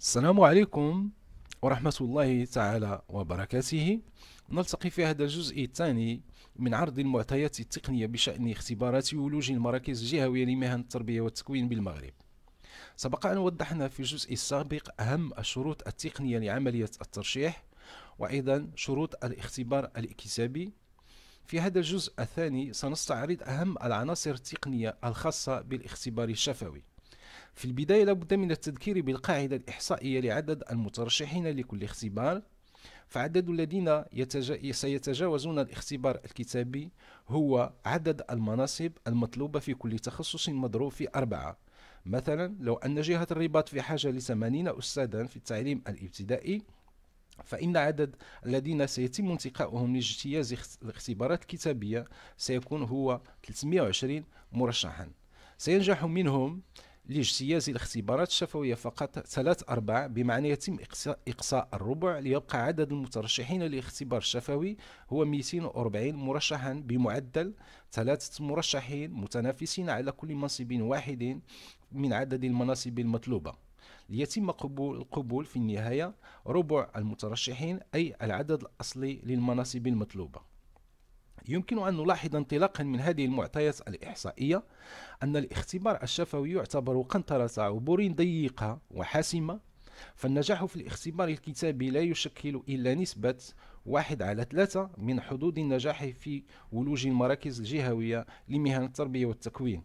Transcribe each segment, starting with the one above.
السلام عليكم ورحمة الله تعالى وبركاته نلتقي في هذا الجزء الثاني من عرض المعطيات التقنية بشأن اختبارات ولوج المراكز الجهوية لمهن التربية والتكوين بالمغرب سبق أن وضحنا في الجزء السابق أهم الشروط التقنية لعملية الترشيح وأيضا شروط الاختبار الاكتسابي في هذا الجزء الثاني سنستعرض أهم العناصر التقنية الخاصة بالاختبار الشفوي في البداية لابد من التذكير بالقاعدة الإحصائية لعدد المترشحين لكل اختبار فعدد الذين يتج... سيتجاوزون الاختبار الكتابي هو عدد المناصب المطلوبة في كل تخصص مضروب في أربعة مثلا لو أن جهة الرباط في حاجة لثمانين أستاذا في التعليم الابتدائي فإن عدد الذين سيتم انتقاؤهم لاجتياز الاختبارات الكتابية سيكون هو 320 مرشحا سينجح منهم لاجتياز الاختبارات الشفوية فقط ثلاث أرباع بمعنى يتم إقصاء الربع ليبقى عدد المترشحين للاختبار الشفوي هو 240 مرشحا بمعدل ثلاثة مرشحين متنافسين على كل منصب واحد من عدد المناصب المطلوبة ليتم قبول القبول في النهاية ربع المترشحين أي العدد الأصلي للمناصب المطلوبة يمكن أن نلاحظ انطلاقا من هذه المعطيات الإحصائية أن الاختبار الشفوي يعتبر قنطرة عبور ضيقة وحاسمة فالنجاح في الاختبار الكتابي لا يشكل إلا نسبة واحد على ثلاثة من حدود النجاح في ولوج المراكز الجهوية لمهن التربية والتكوين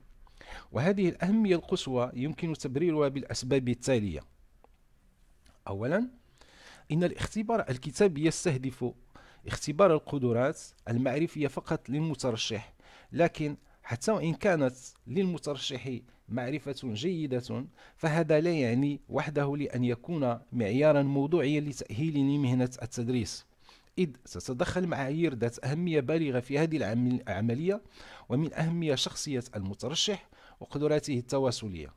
وهذه الأهمية القصوى يمكن تبريرها بالأسباب التالية أولا إن الاختبار الكتابي يستهدف اختبار القدرات المعرفية فقط للمترشح لكن حتى وإن كانت للمترشح معرفة جيدة فهذا لا يعني وحده لأن يكون معيارا موضوعيا لتأهيل مهنة التدريس إذ تتدخل معايير ذات أهمية بالغة في هذه العملية ومن أهمية شخصية المترشح وقدراته التواصلية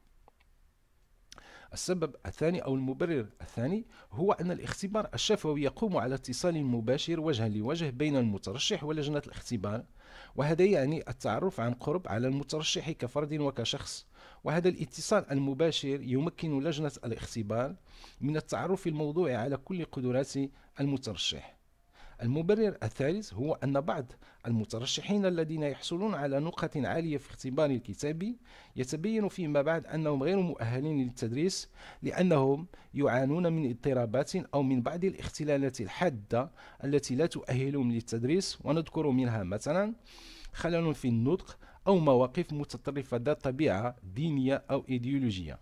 السبب الثاني أو المبرر الثاني هو أن الاختبار الشفوي يقوم على اتصال مباشر وجها لوجه بين المترشح ولجنة الاختبار وهذا يعني التعرف عن قرب على المترشح كفرد وكشخص وهذا الاتصال المباشر يمكن لجنة الاختبار من التعرف الموضوعي على كل قدرات المترشح المبرر الثالث هو أن بعض المترشحين الذين يحصلون على نقطة عالية في اختبار الكتاب يتبين فيما بعد أنهم غير مؤهلين للتدريس لأنهم يعانون من اضطرابات أو من بعض الاختلالات الحادة التي لا تؤهلهم للتدريس ونذكر منها مثلا خلل في النطق أو مواقف متطرفة ذات طبيعة دينية أو إيديولوجية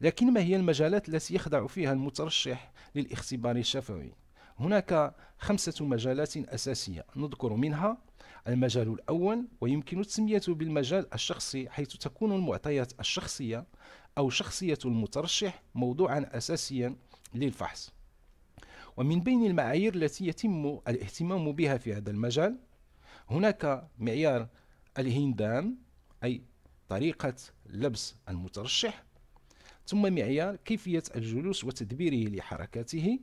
لكن ما هي المجالات التي يخضع فيها المترشح للاختبار الشفوي؟ هناك خمسة مجالات أساسية نذكر منها المجال الأول ويمكن تسميته بالمجال الشخصي حيث تكون المعطيات الشخصية أو شخصية المترشح موضوعا أساسيا للفحص ومن بين المعايير التي يتم الاهتمام بها في هذا المجال هناك معيار الهندام أي طريقة لبس المترشح ثم معيار كيفية الجلوس وتدبيره لحركاته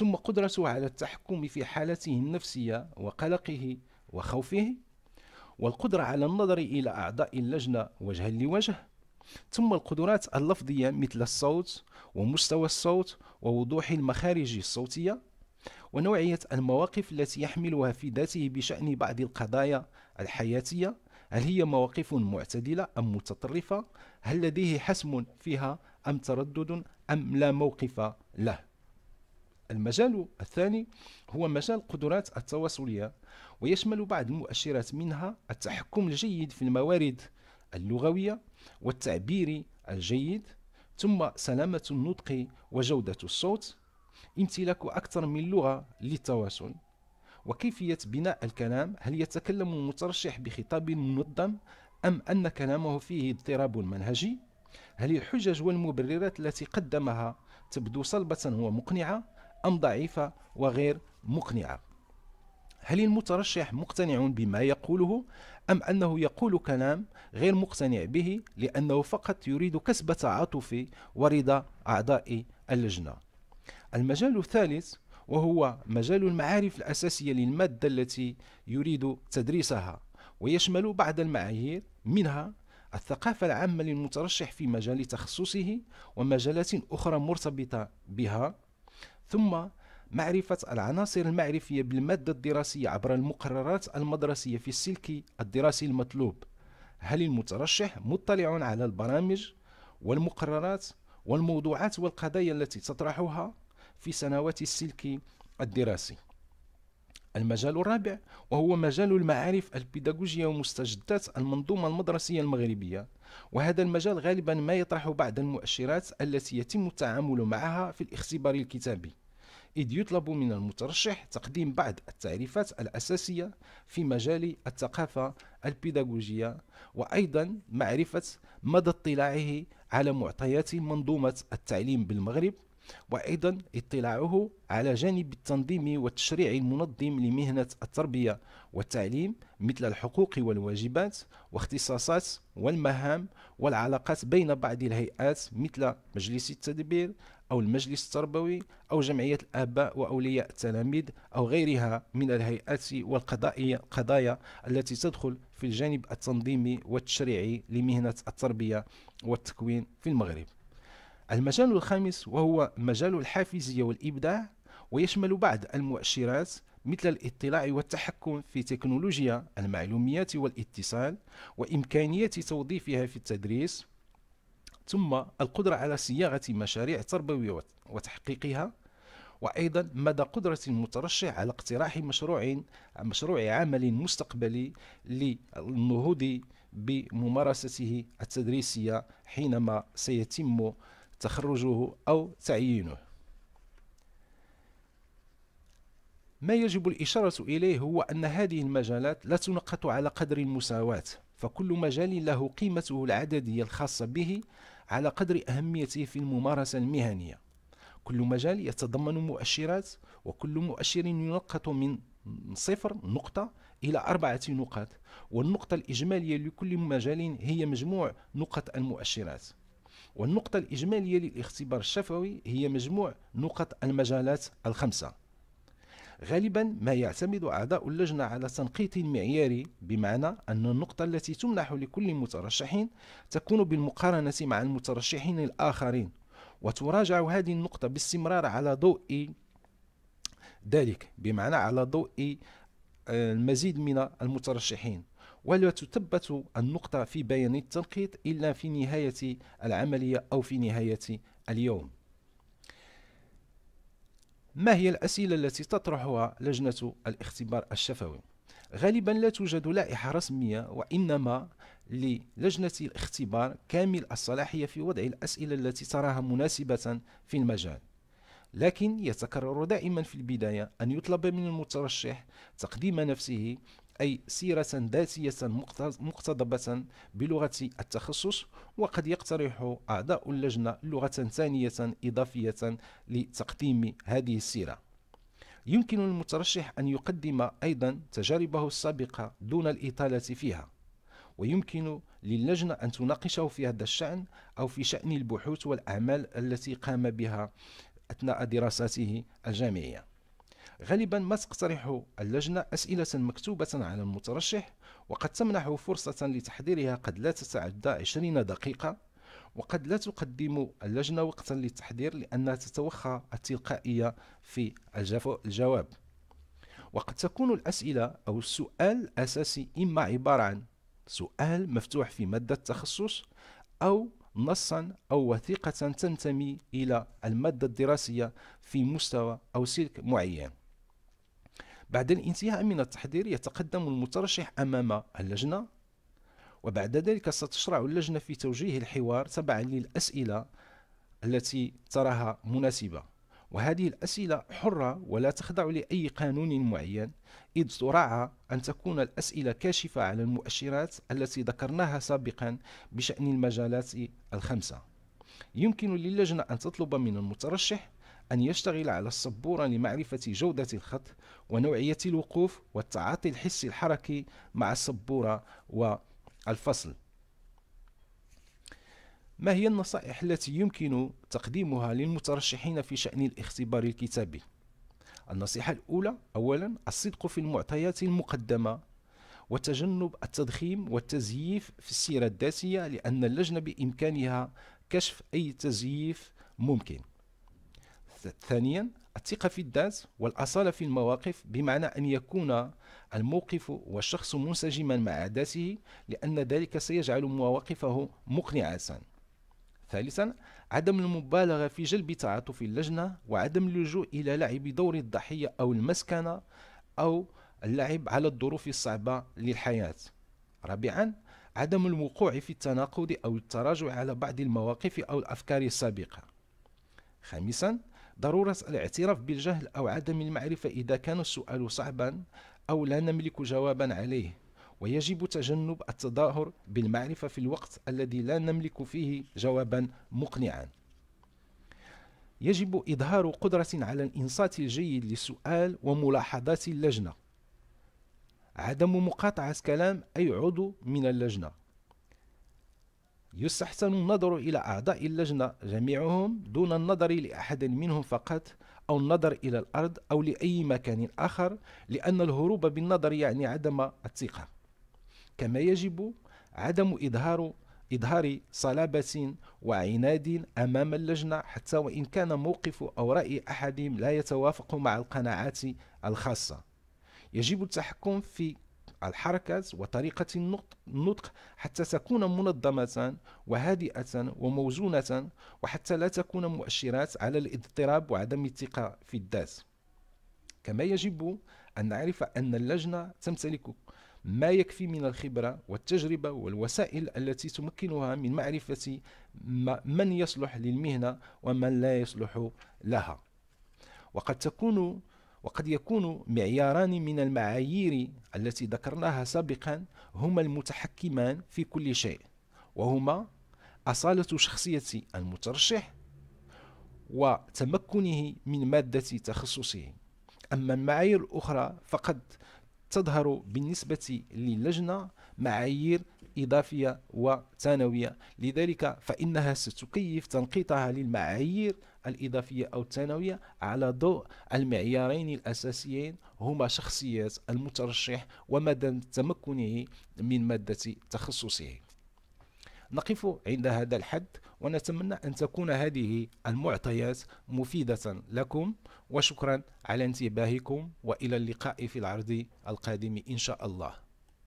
ثم قدرته على التحكم في حالته النفسية وقلقه وخوفه والقدرة على النظر إلى أعضاء اللجنة وجها لوجه ثم القدرات اللفظية مثل الصوت ومستوى الصوت ووضوح المخارج الصوتية ونوعية المواقف التي يحملها في ذاته بشأن بعض القضايا الحياتية هل هي مواقف معتدلة أم متطرفة هل لديه حسم فيها أم تردد أم لا موقف له المجال الثاني هو مجال قدرات التواصلية ويشمل بعض المؤشرات منها التحكم الجيد في الموارد اللغوية والتعبير الجيد ثم سلامة النطق وجودة الصوت امتلاك أكثر من لغة للتواصل وكيفية بناء الكلام هل يتكلم المترشح بخطاب منظم أم أن كلامه فيه اضطراب منهجي؟ هل الحجج والمبررات التي قدمها تبدو صلبة ومقنعة أم ضعيفة وغير مقنعة هل المترشح مقتنع بما يقوله أم أنه يقول كلام غير مقتنع به لأنه فقط يريد كسب تعاطف ورضا أعضاء اللجنة المجال الثالث وهو مجال المعارف الأساسية للمادة التي يريد تدريسها ويشمل بعض المعايير منها الثقافة العامة للمترشح في مجال تخصصه ومجالات أخرى مرتبطة بها ثم معرفة العناصر المعرفية بالمادة الدراسية عبر المقررات المدرسية في السلك الدراسي المطلوب هل المترشح مطلع على البرامج والمقررات والموضوعات والقضايا التي تطرحها في سنوات السلك الدراسي المجال الرابع وهو مجال المعارف البيداغوجية ومستجدات المنظومة المدرسية المغربية وهذا المجال غالبا ما يطرح بعض المؤشرات التي يتم التعامل معها في الاختبار الكتابي إذ يطلب من المترشح تقديم بعض التعريفات الأساسية في مجال الثقافة البيداغوجية وأيضا معرفة مدى اطلاعه على معطيات منظومة التعليم بالمغرب وأيضا اطلاعه على جانب التنظيم والتشريع المنظم لمهنة التربية والتعليم مثل الحقوق والواجبات واختصاصات والمهام والعلاقات بين بعض الهيئات مثل مجلس التدبير أو المجلس التربوي أو جمعية الآباء وأولياء التلاميذ أو غيرها من الهيئات والقضايا التي تدخل في الجانب التنظيمي والتشريعي لمهنة التربية والتكوين في المغرب المجال الخامس وهو مجال الحافزية والإبداع ويشمل بعض المؤشرات مثل الاطلاع والتحكم في تكنولوجيا المعلوميات والاتصال وإمكانية توظيفها في التدريس ثم القدرة على صياغة مشاريع تربوية وتحقيقها وأيضا مدى قدرة المترشح على اقتراح مشروع مشروع عمل مستقبلي للنهوض بممارسته التدريسية حينما سيتم تخرجه أو تعيينه ما يجب الإشارة إليه هو أن هذه المجالات لا تنقط على قدر المساواة فكل مجال له قيمته العددية الخاصة به على قدر أهميته في الممارسة المهنية كل مجال يتضمن مؤشرات وكل مؤشر ينقط من صفر نقطة إلى أربعة نقاط والنقطة الإجمالية لكل مجال هي مجموع نقط المؤشرات والنقطة الإجمالية للاختبار الشفوي هي مجموع نقط المجالات الخمسة غالبا ما يعتمد أعضاء اللجنة على تنقيط معياري بمعنى أن النقطة التي تمنح لكل مترشح تكون بالمقارنة مع المترشحين الآخرين وتراجع هذه النقطة باستمرار على ضوء ذلك بمعنى على ضوء آه، المزيد من المترشحين ولا تثبت النقطة في بيان التنقيط إلا في نهاية العملية أو في نهاية اليوم ما هي الأسئلة التي تطرحها لجنة الاختبار الشفوي؟ غالبا لا توجد لائحة رسمية وإنما للجنة الاختبار كامل الصلاحية في وضع الأسئلة التي تراها مناسبة في المجال لكن يتكرر دائما في البداية أن يطلب من المترشح تقديم نفسه أي سيرة ذاتية مقتضبة بلغة التخصص وقد يقترح أعضاء اللجنة لغة ثانية إضافية لتقديم هذه السيرة يمكن المترشح أن يقدم أيضا تجاربه السابقة دون الإطالة فيها ويمكن للجنة أن تناقشه في هذا الشأن أو في شأن البحوث والأعمال التي قام بها أثناء دراساته الجامعية غالبا ما تقترح اللجنة أسئلة مكتوبة على المترشح وقد تمنح فرصة لتحضيرها قد لا تتعدى 20 دقيقة وقد لا تقدم اللجنة وقتا للتحضير لأنها تتوخى التلقائية في الجواب وقد تكون الأسئلة أو السؤال الأساسي إما عبارة عن سؤال مفتوح في مادة التخصص أو نصا أو وثيقة تنتمي إلى المادة الدراسية في مستوى أو سلك معين بعد الانتهاء من التحضير يتقدم المترشح أمام اللجنة وبعد ذلك ستشرع اللجنة في توجيه الحوار تبعا للأسئلة التي تراها مناسبة وهذه الأسئلة حرة ولا تخضع لأي قانون معين إذ تراعى أن تكون الأسئلة كاشفة على المؤشرات التي ذكرناها سابقا بشأن المجالات الخمسة يمكن للجنة أن تطلب من المترشح أن يشتغل على السبورة لمعرفة جودة الخط ونوعية الوقوف والتعاطي الحسي الحركي مع السبورة والفصل ما هي النصائح التي يمكن تقديمها للمترشحين في شأن الاختبار الكتابي؟ النصيحة الأولى أولا الصدق في المعطيات المقدمة وتجنب التضخيم والتزييف في السيرة الذاتية لأن اللجنة بإمكانها كشف أي تزييف ممكن ثانيا الثقة في الذات والأصالة في المواقف بمعنى أن يكون الموقف والشخص منسجما مع ذاته لأن ذلك سيجعل مواقفه مقنعة ثالثا عدم المبالغة في جلب تعاطف اللجنة وعدم اللجوء إلى لعب دور الضحية أو المسكنة أو اللعب على الظروف الصعبة للحياة رابعا عدم الوقوع في التناقض أو التراجع على بعض المواقف أو الأفكار السابقة خامسا ضرورة الاعتراف بالجهل أو عدم المعرفة إذا كان السؤال صعبا أو لا نملك جوابا عليه ويجب تجنب التظاهر بالمعرفة في الوقت الذي لا نملك فيه جوابا مقنعا يجب إظهار قدرة على الإنصات الجيد للسؤال وملاحظات اللجنة عدم مقاطعة كلام أي عضو من اللجنة يستحسن النظر إلى أعضاء اللجنة جميعهم دون النظر لأحد منهم فقط أو النظر إلى الأرض أو لأي مكان آخر لأن الهروب بالنظر يعني عدم الثقة كما يجب عدم إظهار إظهار صلابة وعناد أمام اللجنة حتى وإن كان موقف أو رأي أحدهم لا يتوافق مع القناعات الخاصة يجب التحكم في الحركات وطريقة النطق حتى تكون منظمة وهادئة وموزونة وحتى لا تكون مؤشرات على الاضطراب وعدم الثقة في الذات كما يجب أن نعرف أن اللجنة تمتلك ما يكفي من الخبرة والتجربة والوسائل التي تمكنها من معرفة من يصلح للمهنة ومن لا يصلح لها وقد تكون وقد يكون معياران من المعايير التي ذكرناها سابقا هما المتحكمان في كل شيء وهما أصالة شخصية المترشح وتمكنه من مادة تخصصه أما المعايير الأخرى فقد تظهر بالنسبة للجنة معايير إضافية وثانوية لذلك فإنها ستكيف تنقيطها للمعايير الإضافية أو الثانوية على ضوء المعيارين الأساسيين هما شخصيات المترشح ومدى تمكنه من مادة تخصصه نقف عند هذا الحد ونتمنى أن تكون هذه المعطيات مفيدة لكم وشكرا على انتباهكم وإلى اللقاء في العرض القادم إن شاء الله